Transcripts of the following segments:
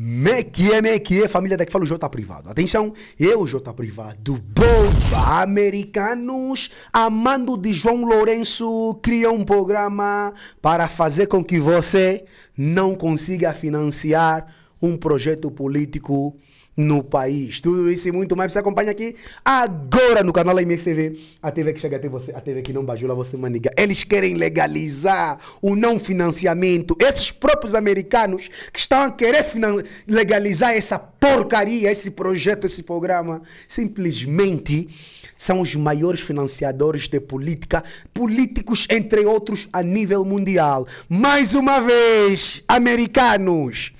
Mequie, mequie, família daqui fala o J privado. Atenção, eu, J privado, bomba. Americanos, amando de João Lourenço, criou um programa para fazer com que você não consiga financiar um projeto político no país. Tudo isso e muito mais. Você acompanha aqui agora no canal MSTV. A TV que chega até você, a TV que não bajula você, maniga. Eles querem legalizar o não financiamento. Esses próprios americanos que estão a querer legalizar essa porcaria, esse projeto, esse programa, simplesmente são os maiores financiadores de política, políticos, entre outros, a nível mundial. Mais uma vez, americanos!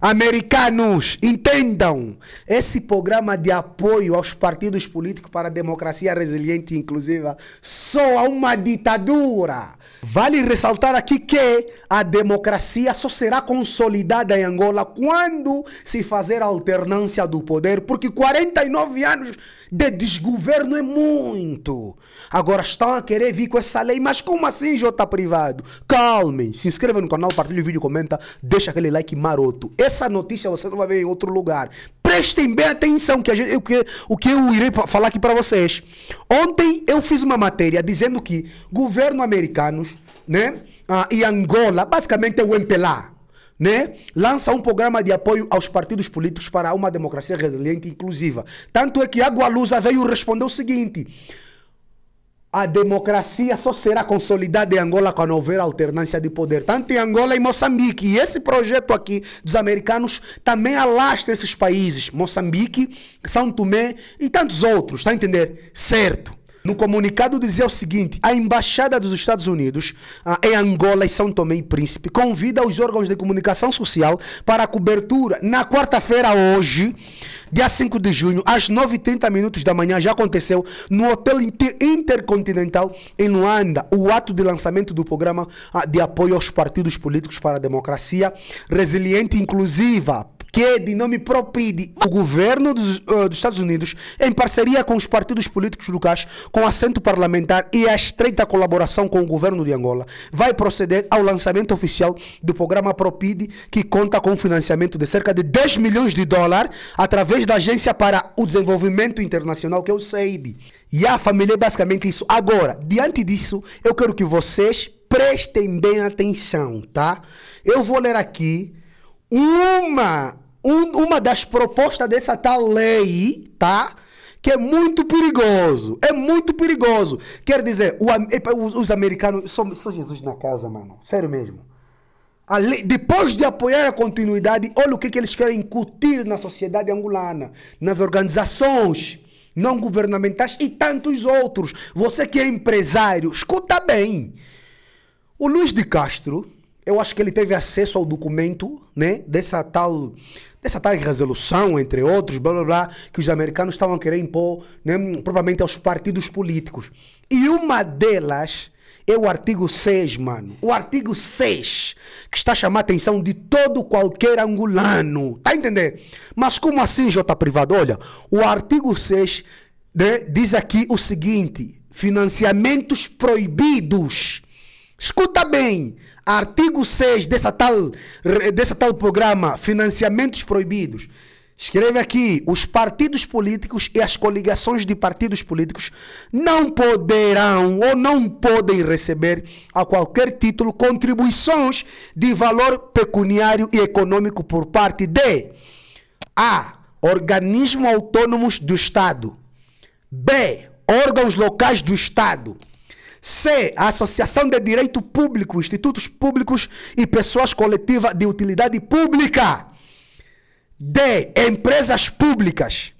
Americanos, entendam! Esse programa de apoio aos partidos políticos para a democracia resiliente e inclusiva só a uma ditadura. Vale ressaltar aqui que a democracia só será consolidada em Angola quando se fazer a alternância do poder, porque 49 anos de desgoverno é muito. Agora estão a querer vir com essa lei, mas como assim, Jota Privado? Calmem, se inscreva no canal, partilhe o vídeo, comenta, deixa aquele like maroto. Essa notícia você não vai ver em outro lugar. Prestem bem atenção que, gente, o, que o que eu irei falar aqui para vocês. Ontem eu fiz uma matéria dizendo que governo americanos né? Ah, e Angola, basicamente é o MPLA, né? lança um programa de apoio aos partidos políticos para uma democracia resiliente e inclusiva. Tanto é que a Gualusa veio responder o seguinte: a democracia só será consolidada em Angola quando houver alternância de poder, tanto em Angola e Moçambique. E esse projeto aqui dos americanos também alastra esses países: Moçambique, São Tomé e tantos outros, tá a entender? Certo. No comunicado dizia o seguinte: a Embaixada dos Estados Unidos em Angola e São Tomé e Príncipe convida os órgãos de comunicação social para a cobertura na quarta-feira, hoje, dia 5 de junho, às 9h30 minutos da manhã, já aconteceu no Hotel Intercontinental em Luanda o ato de lançamento do programa de apoio aos partidos políticos para a democracia resiliente e inclusiva que é de nome Propide o governo dos, uh, dos, Estados Unidos, em parceria com os partidos políticos locais, com assento parlamentar e a estreita colaboração com o governo de Angola, vai proceder ao lançamento oficial do programa PROPID, que conta com financiamento de cerca de 10 milhões de dólares através da Agência para o Desenvolvimento Internacional, que é o CEID. E a família é basicamente isso. Agora, diante disso, eu quero que vocês prestem bem atenção, tá? Eu vou ler aqui uma um, uma das propostas dessa tal lei, tá? Que é muito perigoso. É muito perigoso. Quer dizer, o, os, os americanos. Só, só Jesus na causa, mano. Sério mesmo. Lei, depois de apoiar a continuidade, olha o que, que eles querem incutir na sociedade angolana, nas organizações não governamentais e tantos outros. Você que é empresário, escuta bem. O Luiz de Castro, eu acho que ele teve acesso ao documento, né, dessa tal essa tal resolução, entre outros, blá blá blá, que os americanos estavam querendo impor, né, provavelmente aos partidos políticos. E uma delas é o artigo 6, mano. O artigo 6, que está a chamar a atenção de todo qualquer angolano. Tá a entender? Mas como assim, J. Privado? Olha, o artigo 6 né, diz aqui o seguinte: financiamentos proibidos Escuta bem, artigo 6 dessa tal, dessa tal programa, financiamentos proibidos. Escreve aqui: os partidos políticos e as coligações de partidos políticos não poderão ou não podem receber, a qualquer título, contribuições de valor pecuniário e econômico por parte de A. Organismos autônomos do Estado, B. Órgãos locais do Estado. C. Associação de Direito Público, institutos públicos e pessoas coletivas de utilidade pública. D. Empresas públicas.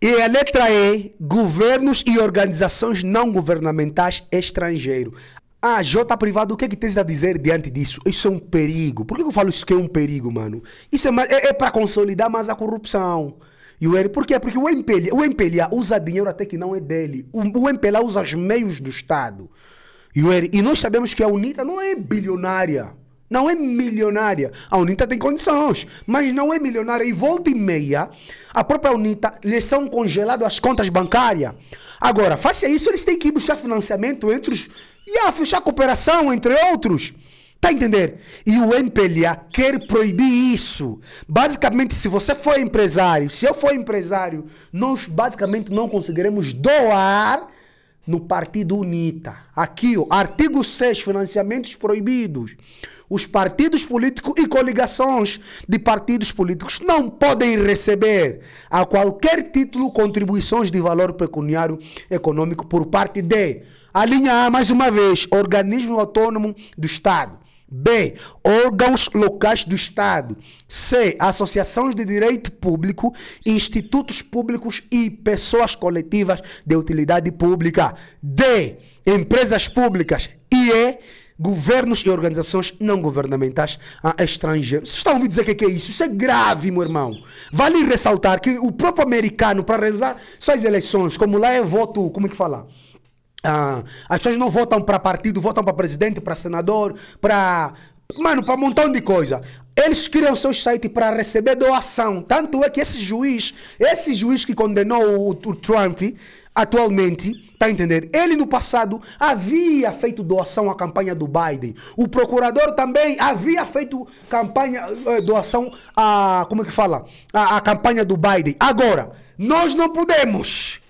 E a letra E, governos e organizações não governamentais estrangeiros. Ah, J privado, o que é que tens a dizer diante disso? Isso é um perigo. Por que eu falo isso que é um perigo, mano? Isso é, é, é para consolidar mais a corrupção. E o Eri, por quê? Porque o MPLA, o MPLA usa dinheiro até que não é dele. O, o MPLA usa os meios do Estado. E, o e nós sabemos que a UNITA não é bilionária. Não é milionária. A UNITA tem condições, mas não é milionária. E volta e meia, a própria UNITA, lhes são congeladas as contas bancárias. Agora, face a isso, eles têm que ir buscar financiamento entre os. E a fechar cooperação, entre outros. Tá entender E o MPLA quer proibir isso. Basicamente, se você for empresário, se eu for empresário, nós basicamente não conseguiremos doar no Partido Unita. Aqui, ó, artigo 6, financiamentos proibidos. Os partidos políticos e coligações de partidos políticos não podem receber a qualquer título contribuições de valor pecuniário econômico por parte de a linha A, mais uma vez, organismo autônomo do Estado. B. Órgãos locais do Estado. C. Associações de direito público, institutos públicos e pessoas coletivas de utilidade pública. D. Empresas públicas. E E. Governos e organizações não governamentais estrangeiros. Vocês estão a dizer o que é isso? Isso é grave, meu irmão. Vale ressaltar que o próprio americano, para realizar suas eleições, como lá é voto, como é que fala? Ah, as pessoas não votam para partido, votam para presidente, para senador, para. Mano, para um montão de coisa. Eles criam seus sites para receber doação. Tanto é que esse juiz, esse juiz que condenou o, o Trump, atualmente, tá a entender? Ele no passado havia feito doação à campanha do Biden. O procurador também havia feito campanha, eh, doação a, como é que fala? A, a campanha do Biden. Agora, nós não podemos.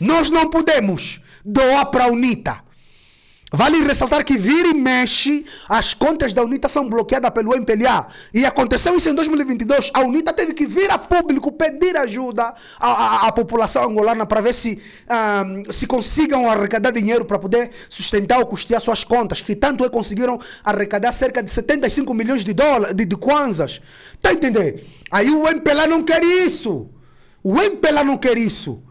Nós não podemos doa para a UNITA. Vale ressaltar que vira e mexe, as contas da UNITA são bloqueadas pelo MPLA. E aconteceu isso em 2022. A UNITA teve que vir a público pedir ajuda à, à, à população angolana para ver se, um, se consigam arrecadar dinheiro para poder sustentar ou custear suas contas, que tanto é conseguiram arrecadar cerca de 75 milhões de dólares, de, de kwanzas. Está a entender? Aí o MPLA não quer isso. O MPLA não quer isso.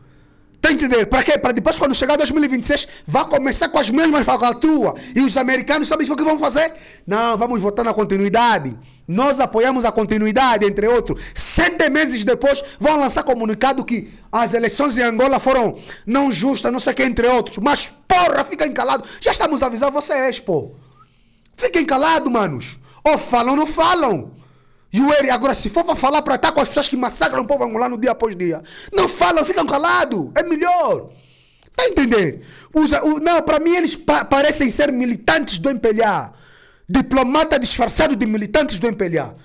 Tá entendendo? Para quê? Para depois, quando chegar 2026, vai começar com as mesmas falcatruas. E os americanos sabem o que vão fazer? Não, vamos votar na continuidade. Nós apoiamos a continuidade, entre outros. Sete meses depois, vão lançar comunicado que as eleições em Angola foram não justas, não sei o que, entre outros. Mas, porra, fiquem calados. Já estamos avisando vocês, pô. Fiquem calados, manos. Ou falam ou não falam. E o Eri, agora, se for para falar para estar com as pessoas que massacram o povo angolano dia após dia, não falam, ficam calados. É melhor. Tá a entender? o, não, para mim eles pa parecem ser militantes do MPLA. Diplomata disfarçado de militantes do MPLA.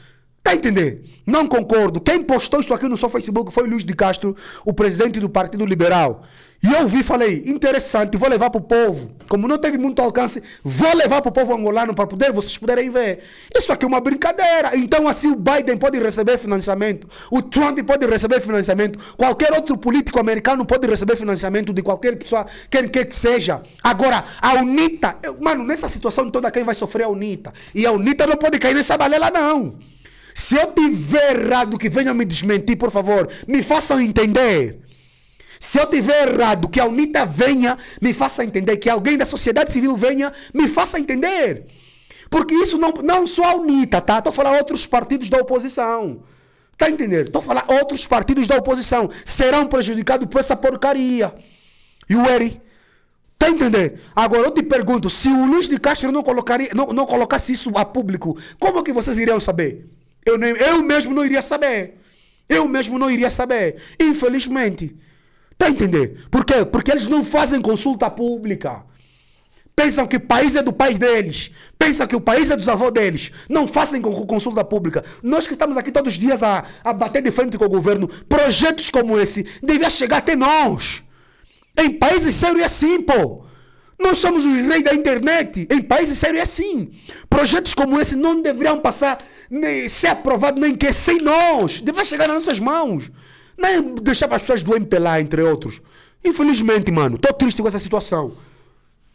Está a entender? Não concordo. Quem postou isso aqui no seu Facebook foi Luiz de Castro, o presidente do Partido Liberal. E eu vi e falei, interessante, vou levar para o povo. Como não teve muito alcance, vou levar para o povo angolano para poder, vocês puderem ver. Isso aqui é uma brincadeira. Então assim o Biden pode receber financiamento, o Trump pode receber financiamento, qualquer outro político americano pode receber financiamento de qualquer pessoa, quem quer que seja. Agora, a UNITA, eu, mano, nessa situação toda quem vai sofrer é a UNITA. E a UNITA não pode cair nessa balela não. Se eu tiver errado, que venham me desmentir, por favor. Me façam entender. Se eu tiver errado, que a UNITA venha, me faça entender. Que alguém da sociedade civil venha, me faça entender. Porque isso não, não só a UNITA, tá? Estou a falar outros partidos da oposição. Está a entender? Estou a falar outros partidos da oposição serão prejudicados por essa porcaria. E o Eri? Está a entender? Agora eu te pergunto: se o Luiz de Castro não, colocaria, não, não colocasse isso a público, como é que vocês iriam saber? Eu, nem, eu mesmo não iria saber. Eu mesmo não iria saber. Infelizmente. Está a entender? Por quê? Porque eles não fazem consulta pública. Pensam que o país é do pai deles. Pensam que o país é dos avós deles. Não fazem consulta pública. Nós que estamos aqui todos os dias a, a bater de frente com o governo, projetos como esse deviam chegar até nós. Em países sérios é assim, pô. Nós somos os reis da internet. Em países sérios é assim. Projetos como esse não deveriam passar, nem ser aprovado nem que sem nós. Deve chegar nas nossas mãos. Nem deixar para as pessoas doentes lá, entre outros. Infelizmente, mano, tô triste com essa situação.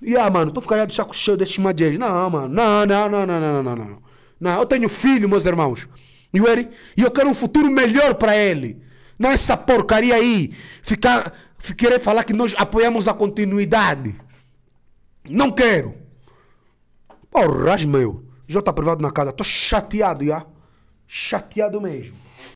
E ah, mano, tô ficando de saco cheio desses madias. Não, mano, não, não, não, não, não, não, não, não. eu tenho filho, meus irmãos. E eu quero um futuro melhor para ele. Não essa porcaria aí. Ficar, querer falar que nós apoiamos a continuidade. Não quero. Porras, meu. J privado na casa. Tô chateado, já. Chateado mesmo.